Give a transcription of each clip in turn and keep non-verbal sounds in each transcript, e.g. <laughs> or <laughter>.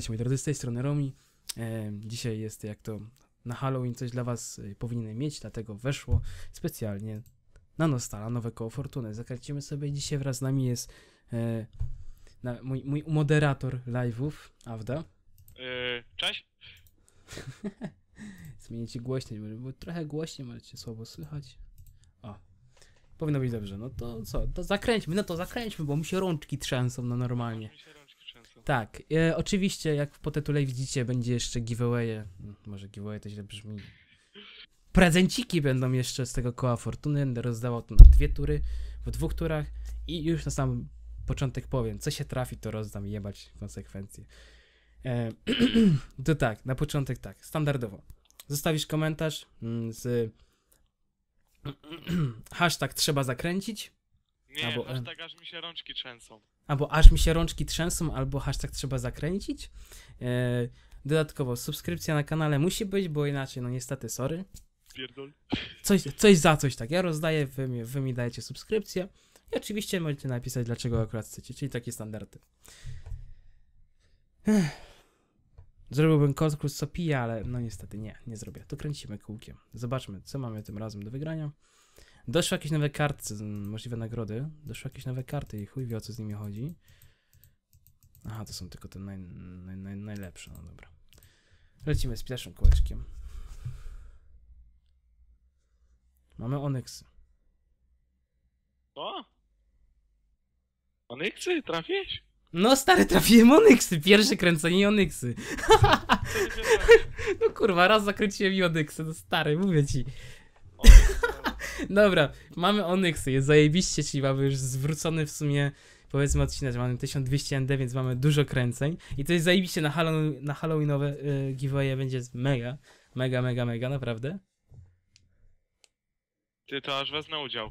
Cześć moi drodzy, z tej strony Romi. E, dzisiaj jest jak to na Halloween coś dla was e, powinienem mieć, dlatego weszło specjalnie na Nostala nowe koło fortuny. Zakręcimy sobie dzisiaj wraz z nami jest e, na, mój, mój moderator live'ów, Awda. E, cześć. <laughs> Zmienię ci głośność, bo trochę głośniej, możecie słabo słychać. O, powinno być dobrze. No to co, to zakręćmy, no to zakręćmy, bo mi się rączki trzęsą no normalnie. Tak, e, oczywiście, jak po tytule widzicie, będzie jeszcze giveaway, hmm, Może giveaway to źle brzmi. Prezenciki będą jeszcze z tego koła fortuny. Będę rozdawał to na dwie tury, w dwóch turach i już na sam początek powiem, co się trafi, to rozdam jebać konsekwencje. E, <clears throat> to tak, na początek tak, standardowo. Zostawisz komentarz mm, z <clears throat> hashtag trzeba zakręcić. Nie, albo, e, hashtag aż mi się rączki trzęsą albo aż mi się rączki trzęsą, albo hashtag trzeba zakręcić. E, dodatkowo subskrypcja na kanale musi być, bo inaczej, no niestety, sorry. Coś, coś za coś, tak. Ja rozdaję, wy mi, wy mi dajecie subskrypcję. I oczywiście możecie napisać, dlaczego akurat chcecie, czyli takie standardy. Zrobiłbym konkurs co pija, ale no niestety nie, nie zrobię. To kręcimy kółkiem. Zobaczmy, co mamy tym razem do wygrania. Doszły jakieś nowe karty, mm, możliwe nagrody. Doszły jakieś nowe karty i chuj wie o co z nimi chodzi. Aha, to są tylko te naj, naj, naj, najlepsze, no dobra. Lecimy z pierwszym kółeczkiem. Mamy onyksy. Co? Onyxy? Trafiłeś? No stary, trafiłem Onyxy, pierwsze kręcenie Onyxy. <laughs> <laughs> no kurwa, raz zakręciłem i Onyxy, no stary, mówię ci. Dobra, mamy Onyxy, jest zajebiście, czyli mamy już zwrócony w sumie powiedzmy odcinek, mamy 1200 ND, więc mamy dużo kręceń i to jest zajebiście na, Halloween, na Halloweenowe y, giveaway będzie mega, mega, mega, mega, naprawdę. Ty to aż wezmę udział.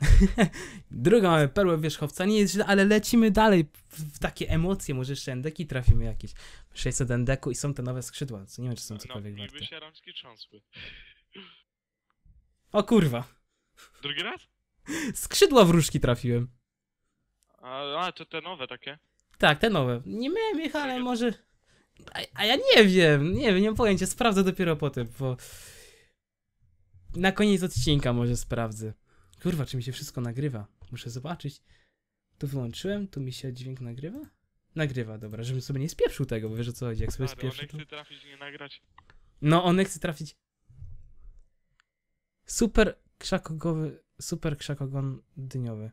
<laughs> Druga mamy perłę wierzchowca, nie jest źle, ale lecimy dalej w, w takie emocje, może jeszcze endeki trafimy jakieś. 600 endeku i są te nowe skrzydła, co nie wiem czy są no, cokolwiek no, warte. No, się rączki trząsły. O kurwa. Drugi raz? Skrzydła wróżki trafiłem. A, a, to te nowe takie? Tak, te nowe. Nie miałem ich, ale może... A, a ja nie wiem, nie wiem, nie mam pojęcia. Sprawdzę dopiero potem, bo... Na koniec odcinka może sprawdzę. Kurwa, czy mi się wszystko nagrywa? Muszę zobaczyć. Tu wyłączyłem, tu mi się dźwięk nagrywa? Nagrywa, dobra, żebym sobie nie spieprzył tego, bo wiesz o co chodzi, jak sobie spieprzył. on nie chce trafić, nie nagrać. No, on nie chce trafić. Super krzakogowy, super krzakogon dyniowy.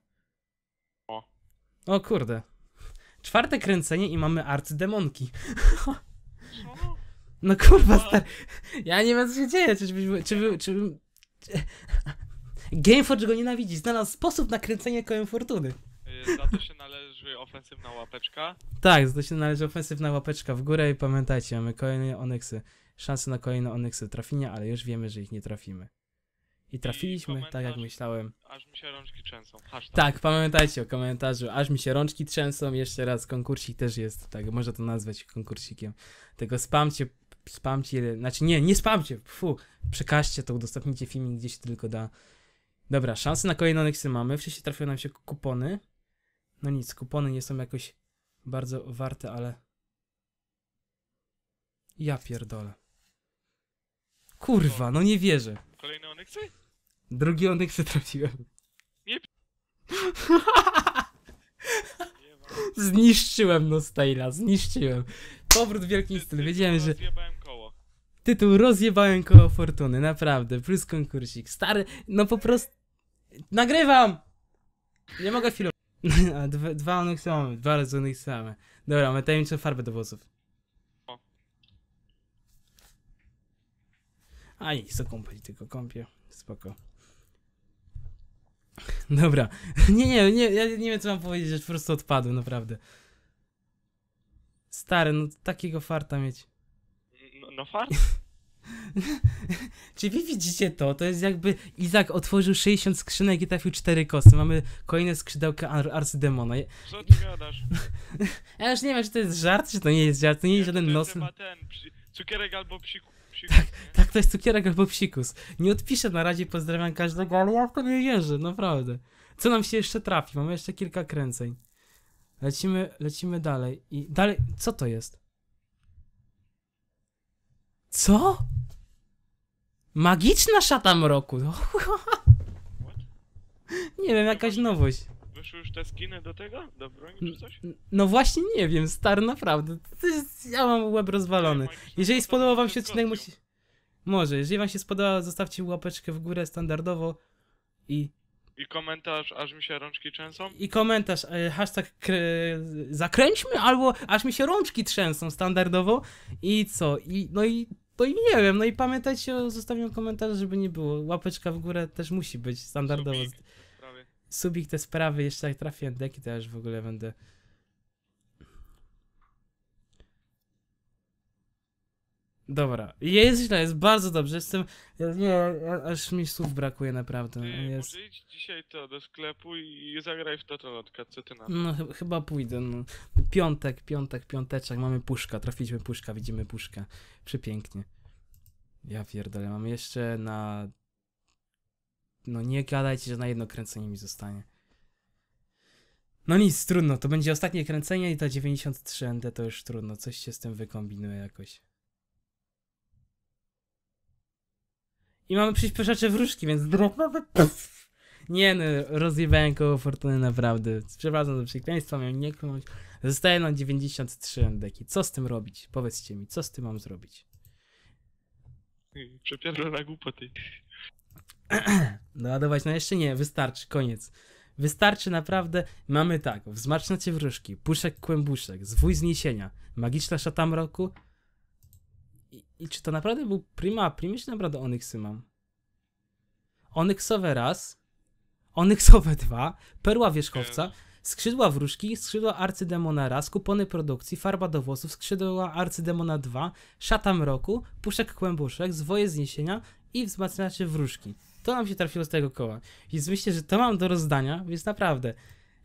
O. O kurde. Czwarte kręcenie i mamy arcydemonki. <laughs> No kurwa, stary. Ja nie wiem, co się dzieje. Czy, bym. czy, czy, Gameforge go nienawidzi. Znalazł sposób na kręcenie kołem fortuny. Y, za to się należy ofensywna łapeczka. Tak, za to się należy ofensywna łapeczka w górę i pamiętajcie, mamy kolejne oneksy. Szanse na kolejne oneksy trafienia, ale już wiemy, że ich nie trafimy. I trafiliśmy, I tak jak myślałem. Aż mi się rączki trzęsą. Hashtag. Tak, pamiętajcie o komentarzu. Aż mi się rączki trzęsą. Jeszcze raz, konkursik też jest, tak, można to nazwać konkursikiem. Tego spamcie, spamcie, znaczy nie, nie spamcie, fu, przekażcie to, udostępnijcie filmik, gdzie się tylko da. Dobra, szanse na kolejne Onyxy mamy. Wszyscy trafiły nam się kupony. No nic, kupony nie są jakoś bardzo warte, ale... Ja pierdolę. Kurwa, no nie wierzę. Kolejne Onyxy? Drugi onyksy trafiłem. Nie. <laughs> zniszczyłem no Stayla, zniszczyłem. Powrót w wielkim stylu. Wiedziałem, że. Rozjebałem koło. Tytuł rozjebałem koło fortuny, naprawdę. Plus konkursik. Stary, no po prostu. Nagrywam! Nie mogę filmować. <laughs> dwa dwa same, mamy, dwa razy onyksy mamy. Dobra, mamy tajemniczą farbę do włosów. O. Aj, co kąpać tylko kąpię. Spoko. Dobra. <laughs> Nie, nie, nie, ja nie wiem co mam powiedzieć, po prostu odpadłem, naprawdę. Stary, no takiego farta mieć. No, no fart? <laughs> Czy wy widzicie to? To jest jakby Izak otworzył 60 skrzynek i trafił 4 kosy. Mamy kolejne skrzydełka Ar Arcydemona. Co ty gadasz? <laughs> ja już nie wiem, czy to jest żart, czy to nie jest żart. To nie jest ja żaden nos. Ten, cukierek albo psiku psikus, tak, tak, to jest cukierek albo psikus. Nie odpiszę na razie, pozdrawiam każdego, ale ja nie wierzę, naprawdę. Co nam się jeszcze trafi? Mamy jeszcze kilka kręceń. Lecimy, lecimy dalej. I dalej, co to jest? Co? Magiczna szata mroku. <laughs> nie wiem, jakaś nowość wyszły już te skiny do tego? Do broni czy coś? No właśnie nie wiem, star naprawdę. ja mam łeb rozwalony. Jeżeli spodobał wam się odcinek, musi... Może, jeżeli wam się spodoba, zostawcie łapeczkę w górę standardowo i... I komentarz, aż mi się rączki trzęsą? I komentarz, e, hashtag zakręćmy albo aż mi się rączki trzęsą standardowo i co? I, no i to no i nie wiem, no i pamiętajcie o zostawieniu żeby nie było. Łapeczka w górę też musi być standardowo. Subik subik te sprawy, jeszcze jak trafię deki, to ja już w ogóle będę... Dobra, jest źle, jest bardzo dobrze, jestem, nie, aż mi słów brakuje naprawdę. Ty, jest... może idź dzisiaj to do sklepu i zagraj w totolotka, co ty na No ch chyba pójdę, no. Piątek, piątek, piąteczek, mamy puszka, trafiliśmy puszka, widzimy puszkę, przepięknie. Ja pierdolę, mam jeszcze na no nie gadajcie, że na jedno kręcenie mi zostanie. No nic, trudno, to będzie ostatnie kręcenie i ta 93 ND to już trudno, coś się z tym wykombinuje jakoś. I mamy przyspieszacze wróżki, więc drewnowy Nie no, rozjebałem koło fortuny naprawdę. Przepraszam za przekleństwo, miałem nie kląć. Zostaje nam 93 endeki. Co z tym robić? Powiedzcie mi, co z tym mam zrobić? Przepierdolę na głupoty. <clears throat> Nadawać No jeszcze nie, wystarczy, koniec. Wystarczy naprawdę, mamy tak, wzmacniacie wróżki, puszek kłębuszek, zwój zniesienia, magiczna szata mroku. I, I, czy to naprawdę był prima primi, czy naprawdę onyksy mam? Onyksowe raz, onyksowe dwa, perła wierzchowca, skrzydła wróżki, skrzydła arcydemona raz, kupony produkcji, farba do włosów, skrzydła arcydemona dwa, szata mroku, puszek kłębuszek, zwoje zniesienia i wzmacniacie wróżki. To nam się trafiło z tego koła. Więc myślę, że to mam do rozdania, więc naprawdę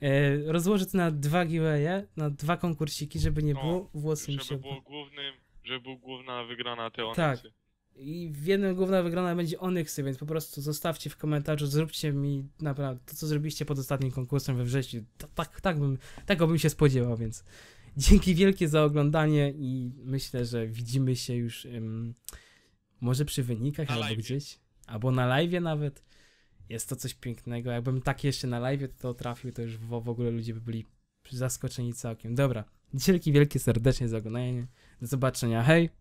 e, rozłożę to na dwa giveawaye, na dwa konkursiki, żeby nie no, było włosy. włosów żeby się... Było głównym, żeby był główna wygrana te tak. onyxy. Tak. I w jednym główna wygrana będzie Onyxy, więc po prostu zostawcie w komentarzu, zróbcie mi naprawdę to, co zrobiliście pod ostatnim konkursem we wrześniu. To, tak, tak bym, tego bym się spodziewał, więc dzięki wielkie za oglądanie i myślę, że widzimy się już um, może przy wynikach na albo live. gdzieś albo na live nawet. Jest to coś pięknego. Jakbym tak jeszcze na live to trafił, to już w, w ogóle ludzie by byli zaskoczeni całkiem. Dobra, dzielki wielkie serdecznie za oglądanie. Do zobaczenia. Hej!